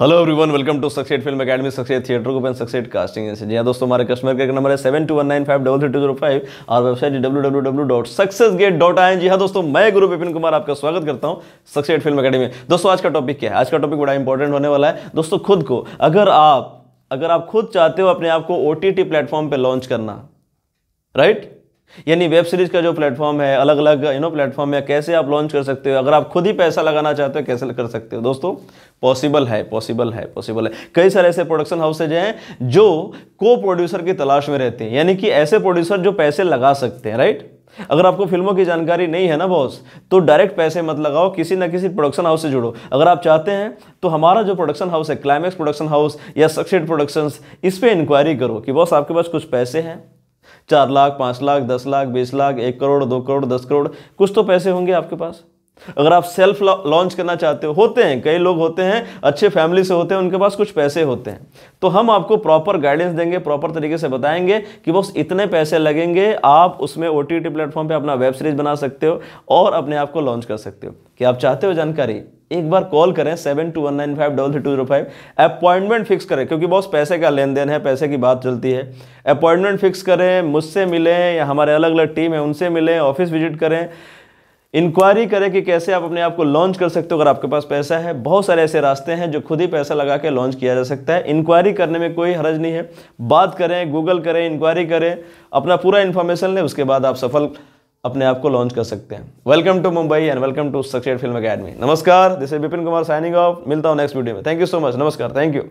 hello everyone welcome to Succeed film academy Succeed theatre open Succeed casting से जी हाँ दोस्तों हमारे कस्टमर केयर नंबर है seven two one nine five double three two zero five और website W W W dot success gate dot I G हाँ दोस्तों मैं गुरु विपिन कुमार आपका स्वागत करता हूँ सक्सेट फिल्म अकेडमी दोस्तों आज का टॉपिक क्या है आज का टॉपिक बड़ा इंपॉर्टेंट होने वाला है दोस्तों खुद को अगर आप अगर आप खुद चाहते हो अपने आप को ओ टी प्लेटफॉर्म पर लॉन्च करना राइट यानी वेब सीरीज़ का जो प्लेटफॉर्म है अलग अलग यू नो प्लेटफॉर्म है कैसे आप लॉन्च कर सकते हो अगर आप खुद ही पैसा लगाना चाहते हो कैसे कर सकते हो दोस्तों पॉसिबल है पॉसिबल है पॉसिबल है कई सारे ऐसे प्रोडक्शन हाउसेज हैं जो को प्रोड्यूसर की तलाश में रहते हैं यानी कि ऐसे प्रोड्यूसर जो पैसे लगा सकते हैं राइट अगर आपको फिल्मों की जानकारी नहीं है ना बॉस तो डायरेक्ट पैसे मत लगाओ किसी ना किसी प्रोडक्शन हाउस से जुड़ो अगर आप चाहते हैं तो हमारा जो प्रोडक्शन हाउस है क्लाइमैक्स प्रोडक्शन हाउस या सक्सेड प्रोडक्शंस इस पर इंक्वायरी करो कि बॉस आपके पास कुछ पैसे हैं चार लाख पाँच लाख दस लाख बीस लाख एक करोड़ दो करोड़ दस करोड़ कुछ तो पैसे होंगे आपके पास अगर आप सेल्फ लॉन्च करना चाहते हो होते हैं कई लोग होते हैं अच्छे फैमिली से होते हैं उनके पास कुछ पैसे होते हैं तो हम आपको प्रॉपर गाइडेंस देंगे प्रॉपर तरीके से बताएंगे कि बस इतने पैसे लगेंगे आप उसमें ओ टी प्लेटफॉर्म पर अपना वेब सीरीज बना सकते हो और अपने आप को लॉन्च कर सकते हो क्या आप चाहते हो जानकारी एक बार कॉल करें seven two one nine five double three two zero five appointment fix करें क्योंकि बॉस पैसे का लेन देन है पैसे की बात चलती है अपॉइंटमेंट फिक्स करें मुझसे मिलें या हमारे अलग अलग टीम है उनसे मिलें ऑफिस विजिट करें इंक्वायरी करें कि कैसे आप अपने आप को लॉन्च कर सकते हो अगर आपके पास पैसा है बहुत सारे ऐसे रास्ते हैं जो खुद ही पैसा लगा के लॉन्च किया जा सकता है इंक्वायरी करने में कोई हरज नहीं है बात करें गूगल करें इंक्वायरी करें अपना पूरा इन्फॉर्मेशन लें उसके बाद आप सफल अपने आप को लॉन्च कर सकते हैं welcome to Mumbai and welcome to Succeed film academy नमस्कार this is Bipin Kumar signing off मिलता हूँ नेक्स्ट वीडियो में थैंक यू सो मच नमस्कार थैंक यू